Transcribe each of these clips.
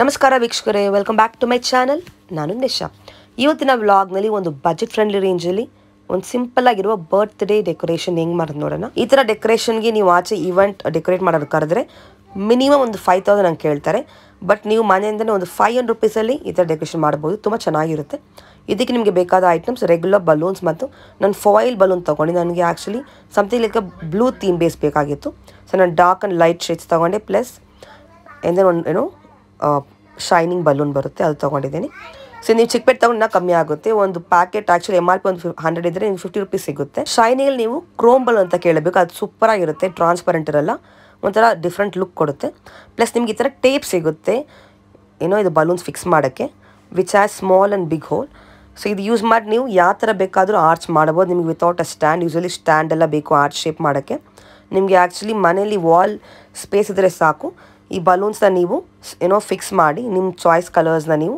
ನಮಸ್ಕಾರ ವೀಕ್ಷಕರೇ welcome back to my channel ನಾನು ನಿಶಾ ಇವತ್ತಿನ ವ್ಲಾಗ್ನಲ್ಲಿ ಒಂದು ಬಜೆಟ್ ಫ್ರೆಂಡ್ಲಿ ರೇಂಜಲ್ಲಿ ಒಂದು ಸಿಂಪಲ್ ಆಗಿರುವ ಡೇ ಡೆಕೋರೇಷನ್ ಹೆಂಗೆ ಮಾಡೋದು ನೋಡೋಣ ಈ ಥರ ಡೆಕೋರೇಷನ್ಗೆ ನೀವು ಆಚೆ ಈವೆಂಟ್ ಡೆಕೋರೇಟ್ ಮಾಡೋದು ಕರೆದ್ರೆ ಮಿನಿಮಮ್ ಒಂದು ಫೈವ್ ತೌಸಂಡ್ ಹಂಗೆ ಕೇಳ್ತಾರೆ ಬಟ್ ನೀವು ಮನೆಯಿಂದಲೇ ಒಂದು ಫೈವ್ ಹಂಡ್ರೆಡ್ ರುಪೀಸಲ್ಲಿ ಈ ಥರ ಡೆಕೋರೇಷನ್ ಮಾಡ್ಬೋದು ತುಂಬ ಚೆನ್ನಾಗಿರುತ್ತೆ ಇದಕ್ಕೆ ನಿಮಗೆ ಬೇಕಾದ ಐಟಮ್ಸ್ ರೆಗ್ಯುಲರ್ ಬಲೂನ್ಸ್ ಮತ್ತು ನಾನು ಫಾಯಿಲ್ ಬಲೂನ್ ತೊಗೊಂಡು ನನಗೆ actually something like blue theme base ಬೇಕಾಗಿತ್ತು ಸೊ ನಾನು ಡಾರ್ಕ್ ಆ್ಯಂಡ್ ಲೈಟ್ ಶೇಡ್ಸ್ ತೊಗೊಂಡೆ ಪ್ಲಸ್ ಎಂದ್ರೆ ಒಂದು ಏನೋ ಶೈನಿಂಗ್ ಬಲೂನ್ ಬರುತ್ತೆ ಅದು ತೊಗೊಂಡಿದ್ದೀನಿ ಸೊ ನೀವು ಚಿಕ್ಕಪೇಟ್ ತಗೊಂಡು ಕಮ್ಮಿ ಆಗುತ್ತೆ ಒಂದು packet actually M R P ಒಂದು ಹಂಡ್ರೆಡ್ ಇದ್ದರೆ ನಿಮ್ಗೆ ಫಿಫ್ಟಿ ರುಪೀಸ್ ಸಿಗುತ್ತೆ ಶೈನಿಂಗಲ್ಲಿ ನೀವು ಕ್ರೋಮ್ ಬಲೂನ್ ಅಂತ ಕೇಳಬೇಕು ಅದು ಸೂಪರಾಗಿರುತ್ತೆ ಟ್ರಾನ್ಸ್ಪರೆಂಟ್ ಇರಲ್ಲ ಒಂಥರ ಡಿಫ್ರೆಂಟ್ ಲುಕ್ ಕೊಡುತ್ತೆ ಪ್ಲಸ್ ನಿಮ್ಗೆ ಈ ಥರ ಟೇಪ್ ಸಿಗುತ್ತೆ ಏನೋ ಇದು ಬಲೂನ್ಸ್ ಫಿಕ್ಸ್ ಮಾಡೋಕ್ಕೆ which as small and big hole so ಇದು ಯೂಸ್ ಮಾಡಿ ನೀವು ಯಾವ ಥರ ಬೇಕಾದರೂ ಆರ್ಚ್ ಮಾಡ್ಬೋದು ನಿಮ್ಗೆ without a stand usually stand ಎಲ್ಲ ಬೇಕು ಆರ್ಚ್ ಶೇಪ್ ಮಾಡೋಕ್ಕೆ ನಿಮಗೆ ಆ್ಯಕ್ಚುಲಿ ಮನೇಲಿ ವಾಲ್ ಸ್ಪೇಸ್ ಇದ್ದರೆ ಸಾಕು ಈ ಬಲೂನ್ಸ್ನ ನೀವು ಏನೋ ಫಿಕ್ಸ್ ಮಾಡಿ ನಿಮ್ಮ ಚಾಯ್ಸ್ ಕಲರ್ಸ್ನ ನೀವು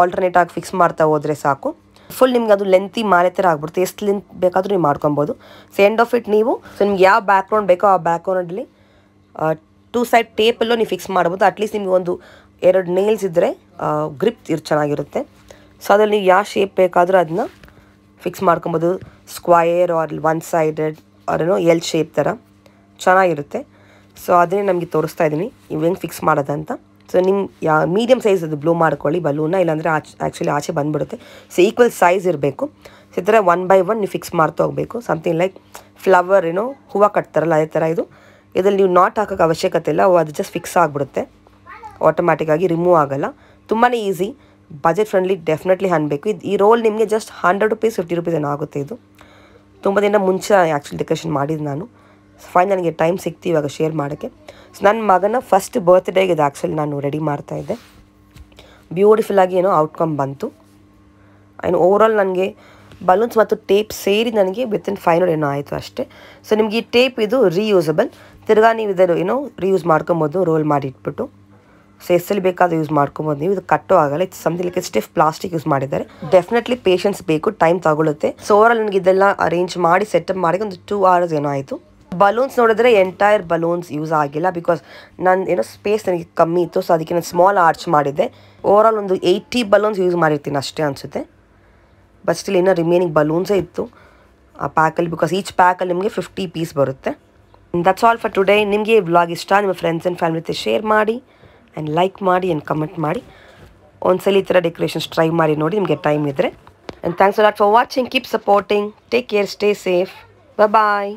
ಆಲ್ಟರ್ನೇಟ್ ಆಗಿ ಫಿಕ್ಸ್ ಮಾಡ್ತಾ ಹೋದರೆ ಸಾಕು ಫುಲ್ ನಿಮ್ಗೆ ಅದು ಲೆಂತಿ ಮಾಲೆ ಥರ ಆಗ್ಬಿಡುತ್ತೆ ಎಷ್ಟು ಲೆಂತ್ ಬೇಕಾದರೂ ನೀವು ಮಾಡ್ಕೊಬೋದು ಸೊ ಎಂಡ್ ಆಫ್ ಇಟ್ ನೀವು ಸೊ ನಿಮ್ಗೆ ಯಾವ ಬ್ಯಾಕ್ ಗ್ರೌಂಡ್ ಬೇಕೋ ಆ ಬ್ಯಾಕ್ ಗ್ರೌಂಡಲ್ಲಿ ಟೂ ಸೈಡ್ ಟೇಪಲ್ಲೂ ನೀವು ಫಿಕ್ಸ್ ಮಾಡ್ಬೋದು ಅಟ್ಲೀಸ್ಟ್ ನಿಮಗೆ ಒಂದು ಎರಡು ನೇಲ್ಸ್ ಇದ್ದರೆ ಗ್ರಿಪ್ ಇರ್ ಚೆನ್ನಾಗಿರುತ್ತೆ ಸೊ ಅದರಲ್ಲಿ ನೀವು ಯಾವ ಶೇಪ್ ಬೇಕಾದರೂ ಅದನ್ನ ಫಿಕ್ಸ್ ಮಾಡ್ಕೊಬೋದು square or one sided or ಏನೋ ಎಲ್ ಶೇಪ್ ಥರ ಚೆನ್ನಾಗಿರುತ್ತೆ ಸೊ ಅದನ್ನೇ ನಮಗೆ ತೋರಿಸ್ತಾ ಇದ್ದೀನಿ ನೀವು ಹೆಂಗೆ ಫಿಕ್ಸ್ ಮಾಡೋದಂತ ಸೊ ನಿಮ್ಮ ಯಾ ಮೀಡಿಯಮ್ ಸೈಜ್ ಅದು ಬ್ಲೂ ಮಾಡ್ಕೊಳ್ಳಿ ಬಲೂನ ಇಲ್ಲಾಂದರೆ ಆಚೆ ಆ್ಯಕ್ಚುಲಿ ಆಚೆ ಬಂದುಬಿಡುತ್ತೆ ಸೊ ಈಕ್ವಲ್ ಸೈಜ್ ಇರಬೇಕು ಸೊ ಈ ಥರ ಒನ್ ಬೈ ಒನ್ ನೀವು ಫಿಕ್ಸ್ ಮಾಡ್ತಾ ಹೋಗಬೇಕು ಸಮಥಿಂಗ್ ಲೈಕ್ ಫ್ಲವರ್ ಏನೋ ಹೂವು ಕಟ್ತಾರಲ್ಲ ಅದೇ ಥರ ಇದು ಇದರಲ್ಲಿ ನೀವು ನಾಟ್ ಹಾಕೋಕೆ ಅವಶ್ಯಕತೆ ಇಲ್ಲ ಅದು ಜಸ್ಟ್ ಫಿಕ್ಸ್ ಆಗಿಬಿಡುತ್ತೆ ಆಗಿ ರಿಮೂವ್ ಆಗೋಲ್ಲ ತುಂಬಾ ಈಸಿ ಬಜೆಟ್ ಫ್ರೆಂಡ್ಲಿ ಡೆಫಿನೆಟ್ಲಿ ಅನ್ಬೇಕು ಇದು ಈ ರೋಲ್ ನಿಮಗೆ just hundred rupees fifty rupees ಏನೋ ಆಗುತ್ತೆ ಇದು ತುಂಬ ದಿನ ಮುಂಚೆ ಆ್ಯಕ್ಚುಲಿ ಡೆಕೋರೇಷನ್ ಮಾಡಿದ್ದು ನಾನು ಸೊ ಫೈನ್ ನನಗೆ ಟೈಮ್ ಸಿಕ್ತು ಇವಾಗ ಶೇರ್ ಮಾಡೋಕ್ಕೆ ಸೊ ನನ್ನ ಮಗನ ಫಸ್ಟ್ ಬರ್ತ್ಡೇಗೆ ಇದು ಆ್ಯಕ್ಚುಲಿ ನಾನು ರೆಡಿ ಮಾಡ್ತಾಯಿದ್ದೆ ಬ್ಯೂಟಿಫುಲ್ಲಾಗಿ ಏನೋ ಔಟ್ಕಮ್ ಬಂತು ಆ್ಯಂಡ್ ಓವರಾಲ್ ನನಗೆ ಬಲೂನ್ಸ್ ಮತ್ತು ಟೇಪ್ ಸೇರಿ ನನಗೆ ವಿತ್ ಫೈನ್ ಅವರ್ ಏನೋ ಆಯಿತು ಅಷ್ಟೇ ಸೊ ನಿಮಗೆ ಈ ಟೇಪ್ ಇದು ರೀಯೂಸಬಲ್ ತಿರ್ಗಾ ನೀವು ಇದನ್ನು ಏನೋ ರೀಯೂಸ್ ಮಾಡ್ಕೊಬೋದು ರೋಲ್ ಮಾಡಿ ಇಟ್ಬಿಟ್ಟು ಸೊ ಎಸ್ಸಲ್ಲಿ ಬೇಕಾದರೂ ಯೂಸ್ ಮಾಡ್ಕೊಬೋದು ನೀವು ಇದು ಕಟ್ಟೋ ಆಗಲ್ಲ it's something like stiff plastic use ಮಾಡಿದ್ದಾರೆ ಡೆಫಿನೆಟ್ಲಿ ಪೇಷನ್ಸ್ ಬೇಕು ಟೈಮ್ ತಗೊಳ್ಳುತ್ತೆ ಸೊ ಆಲ್ ನನಗೆ ಇದೆಲ್ಲ ಅರೇಂಜ್ ಮಾಡಿ ಸೆಟಪ್ ಮಾಡಿ ಒಂದು ಟೂ ಅವರ್ಸ್ ಏನೋ ಆಯಿತು ಬಲೂನ್ಸ್ ನೋಡಿದ್ರೆ ಎಂಟೈರ್ ಬಲೂನ್ಸ್ ಯೂಸ್ ಆಗಿಲ್ಲ ಬಿಕಾಸ್ ನನ್ನ ಏನೋ ಸ್ಪೇಸ್ ನನಗೆ ಕಮ್ಮಿ ಇತ್ತು ಸೊ ಅದಕ್ಕೆ ನಾನು ಸ್ಮಾಲ್ ಆರ್ಚ್ ಮಾಡಿದ್ದೆ ಓವರ್ ಆಲ್ ಒಂದು ಏಯ್ಟಿ ಬಲೂನ್ಸ್ ಯೂಸ್ ಮಾಡಿರ್ತೀನಿ ಅಷ್ಟೇ ಅನಿಸುತ್ತೆ ಬಟ್ ಸ್ಟಿಲ್ ಇನ್ನೂ ರಿಮೇನಿಂಗ್ ಬಲೂನ್ಸೇ ಇತ್ತು ಆ ಪ್ಯಾಕಲ್ಲಿ ಬಿಕಾಸ್ ಈಚ್ ಪ್ಯಾಕಲ್ಲಿ ನಿಮಗೆ ಫಿಫ್ಟಿ ಪೀಸ್ ಬರುತ್ತೆ ದಟ್ಸ್ ಆಲ್ ಫಾರ್ ಟುಡೇ ನಿಮಗೆ ಈ ವ್ಲಾಗ್ ಇಷ್ಟ ನಿಮ್ಮ ಫ್ರೆಂಡ್ಸ್ ಆ್ಯಂಡ್ ಫ್ಯಾಮಿಲಿ ಜೊತೆ ಶೇರ್ ಮಾಡಿ ಆ್ಯಂಡ್ ಲೈಕ್ ಮಾಡಿ ಆ್ಯಂಡ್ ಕಮೆಂಟ್ ಮಾಡಿ ಒಂದ್ಸಲ ಈ ಥರ ಡೆಕೋರೇಷನ್ಸ್ ಟ್ರೈ ಮಾಡಿ ನೋಡಿ ನಿಮಗೆ ಟೈಮ್ ಇದ್ದರೆ and thanks lot for watching keep supporting take care stay safe bye